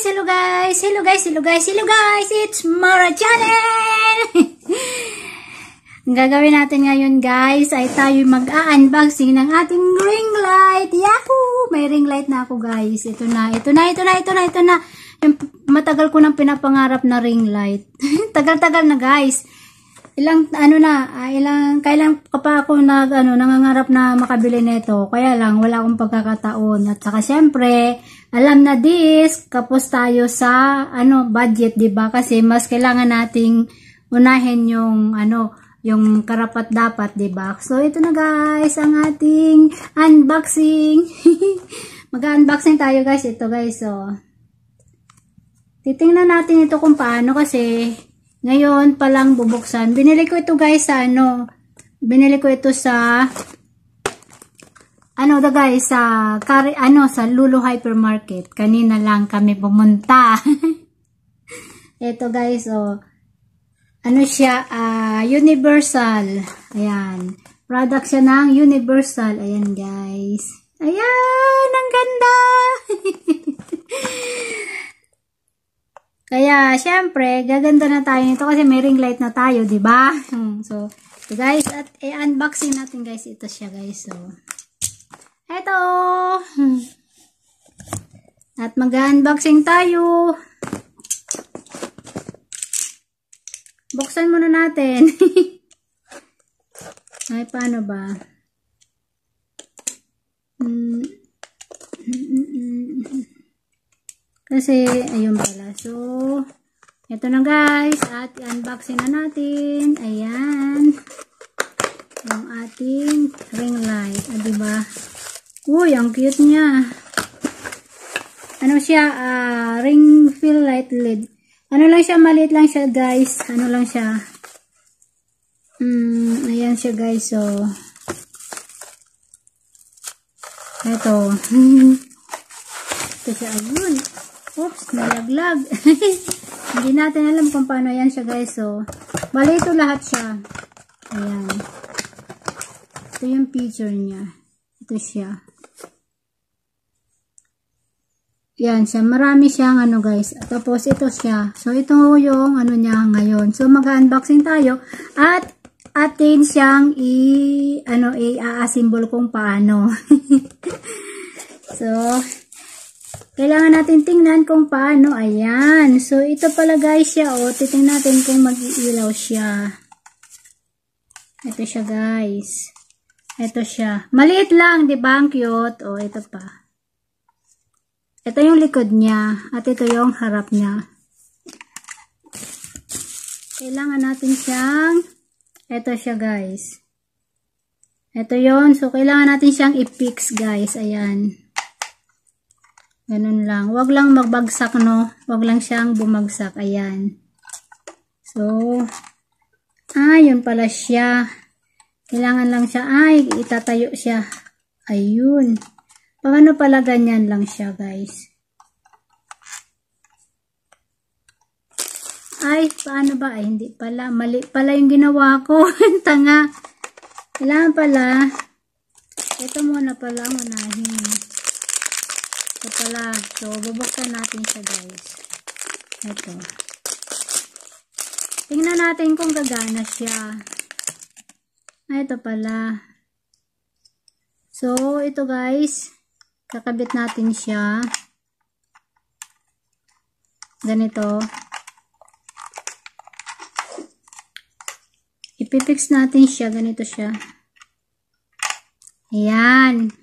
guys! Hello guys! Hello guys! Hello guys! Hello guys! It's Mara Channel! Ang gagawin natin ngayon guys ay tayo mag-unboxing ng ating ring light. Yahoo! May ring light na ako guys. Ito na, ito na, ito na, ito na, ito na. Yung matagal ko nang pinapangarap na ring light. Tagal-tagal na guys ilang ano na, uh, ilang kailan ka pa ako nag ano nangangarap na makabili nito. Kaya lang wala akong pagkakataon. At saka syempre, alam na this, kapos tayo sa ano budget, 'di ba? Kasi mas kailangan nating unahin yung ano yung karapat dapat, 'di ba? So ito na guys, ang ating unboxing. Mag-unboxing tayo guys ito guys, so. Oh. Titingnan natin ito kung paano kasi ngayon palang bubuksan. Binili ko ito guys sa ano. Binili ko ito sa ano da guys sa kare, ano sa Lulu Hypermarket. Kanina lang kami pumunta. ito guys oh. Ano siya uh, Universal. Ayan. Product siya ng Universal. Ayan guys. Ayan. Ang uh, syempre, gaganda na tayo nito kasi may ring light na tayo, di ba? Hmm, so, so, guys, at i-unboxing natin guys ito siya guys. So, eto! Hmm. At mag-unboxing tayo. Buksan muna natin. Ay, paano ba? kasi ayun pala. So, ito na guys. At unboxing na natin. Ayan. Yung ating ring light. Ah, diba? Uy, ang cute niya. Ano siya? Uh, ring fill light lid. Ano lang siya? Maliit lang siya guys. Ano lang siya? Mm, ayan siya guys. So, ito. ito siya. Ayun. Oops, nalaglag. Hindi natin alam kung paano yan siya guys. So, oh. bali ito lahat siya. Ayan. Ito yung picture niya. Ito siya. Yan siya. Marami siyang ano guys. Tapos ito siya. So ito yung ano niya ngayon. So mag-unboxing tayo. At atin siyang i ano i-a-symbol kung paano. so kailangan natin tingnan kung paano. Ayan. So, ito pala guys siya. O, oh. titingnan natin kung mag-iilaw siya. Ito siya guys. Ito siya. Maliit lang, di ba? Ang cute. O, oh, ito pa. Ito yung likod niya. At ito yung harap niya. Kailangan natin siyang ito siya guys. Ito yon So, kailangan natin siyang i-fix guys. Ayan. Ganun lang. Huwag lang magbagsak, no? Huwag lang siyang bumagsak. Ayan. So, ah, pala siya. Kailangan lang siya. Ay, itatayo siya. Ayun. Paano pala ganyan lang siya, guys? Ay, paano ba? Ay, hindi pala. Mali pala yung ginawa ko. Tanga. Kailangan pala. Ito muna pala. Munahin. Munahin. Ito pala. So, bubuksan natin siya guys. Ito. Tingnan natin kung gagana siya. Ah, ito pala. So, ito guys. Kakabit natin siya. Ganito. Ipipix natin siya. Ganito siya. Ayan.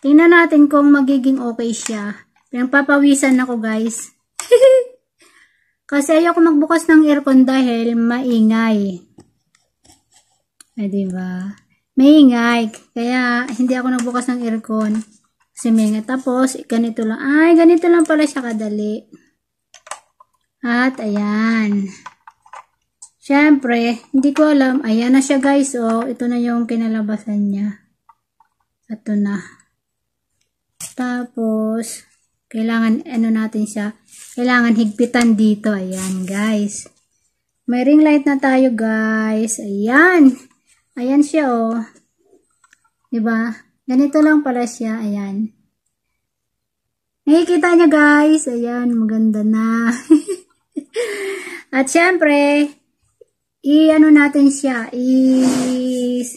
Tingnan natin kung magiging okay siya. Pinagpapawisan ako guys. Kasi ayoko magbukas ng aircon dahil maingay. Ay, eh, diba? Maingay. Kaya hindi ako nagbukas ng aircon. Kasi maingay. Tapos, ganito lang. Ay, ganito lang pala siya kadali. At, ayan. Siyempre, hindi ko alam. Ayan na siya guys. Oh, ito na yung kinalabasan niya. Ito na. Tapos, kailangan, ano natin siya, kailangan higpitan dito. Ayan, guys. May ring light na tayo, guys. Ayan. Ayan siya, oh. Diba? Ganito lang pala siya. Ayan. Nakikita niya, guys. Ayan, maganda na. At syempre, i-ano natin siya, i-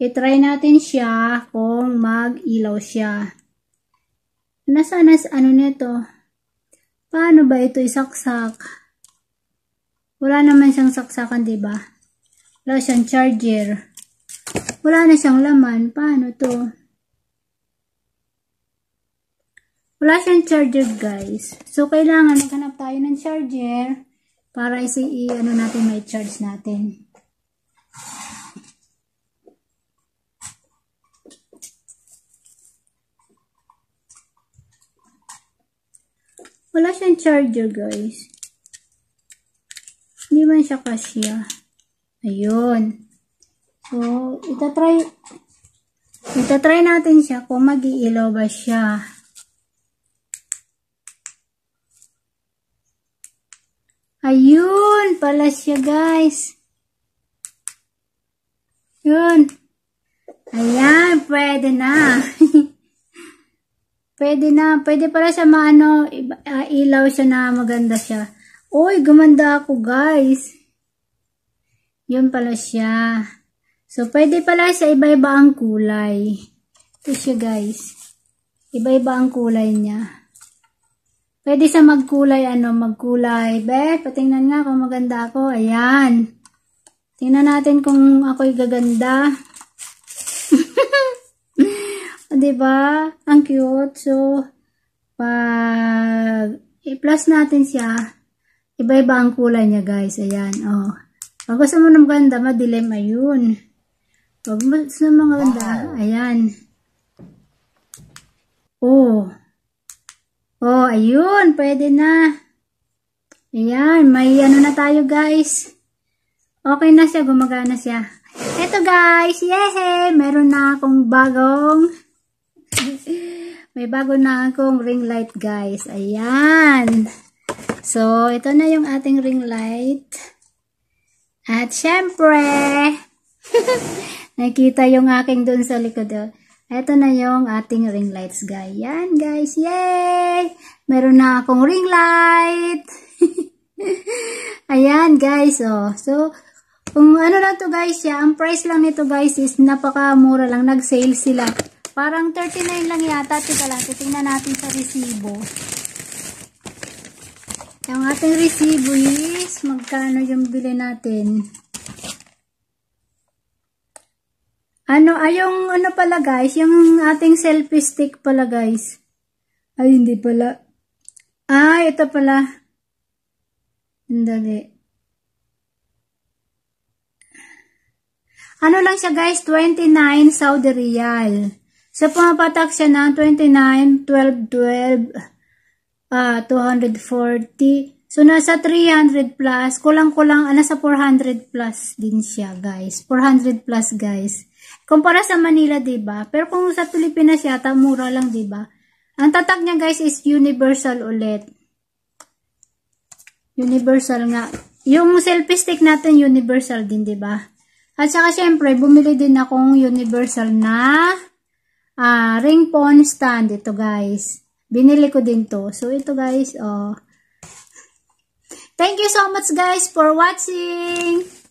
i-try natin siya kung mag-ilaw siya. Nasaan na ano nito? Paano ba ito isaksak? Wala naman siyang saksakan, di ba? Wala siyang charger. Wala na siyang laman. Paano to? Wala siyang charger, guys. So, kailangan maghanap tayo ng charger para i ano natin, may charge natin. Wala siyang charger, guys. Hindi man siya kasya. Ayun. So, itatry, itatry natin siya kung mag ba siya. Ayun, pala siya, guys. Yun. Ayan, pwede na. Pwede na, pwede pala siya maano, uh, ilaw siya na maganda siya. Uy, gumanda ako guys. Yun pala siya. So, pwede pala siya iba-iba ang kulay. Ito siya guys. Iba-iba ang kulay niya. Pwede siya magkulay, ano, magkulay. Be, patingnan nga kung maganda ako. Ayan. Tingnan natin kung ako'y gaganda. 'di ba? Ang cute. So pag i-plus natin siya, iba-iba ang kulay niya, guys. Ayan, oh. Pag gusto mo ng ganda, madilim, ayun. Pag gusto mo ng ganda, ayan. Oh. Oh, ayun, pwede na. Ayan, may ano na tayo, guys. Okay na siya, gumagana siya. Eto, guys, yehey, meron na akong bagong may bago na akong ring light guys. Ayan. So, ito na yung ating ring light. At syempre, nakita yung aking dun sa likod. Oh. Ito na yung ating ring lights guys. Yan guys. Yay! Meron na akong ring light. Ayan guys. Oh. So, kung ano lang to guys, ya, ang price lang nito guys is napaka mura lang. Nag-sale sila. Parang 39 lang yata. Teka lang, titingnan natin sa resibo. Ang ating resibo is magkano yung bili natin. Ano, ay ah, ano pala guys, yung ating selfie stick pala guys. Ay, hindi pala. Ah, ito pala. Andali. Ano lang siya guys, 29 Saudi Riyal. So, pumapatak siya ng 29, 12, 12, uh, 240. So, nasa 300 plus. Kulang-kulang, ah, nasa 400 plus din siya, guys. 400 plus, guys. Kumpara sa Manila, ba diba? Pero kung sa Pilipinas yata, mura lang, ba diba? Ang tatak niya, guys, is universal ulit. Universal nga. Yung selfie stick natin, universal din, ba diba? At saka, syempre, bumili din akong universal na ah, ring pawn stand ito guys. Binili ko din to. So ito guys, oh. Thank you so much guys for watching.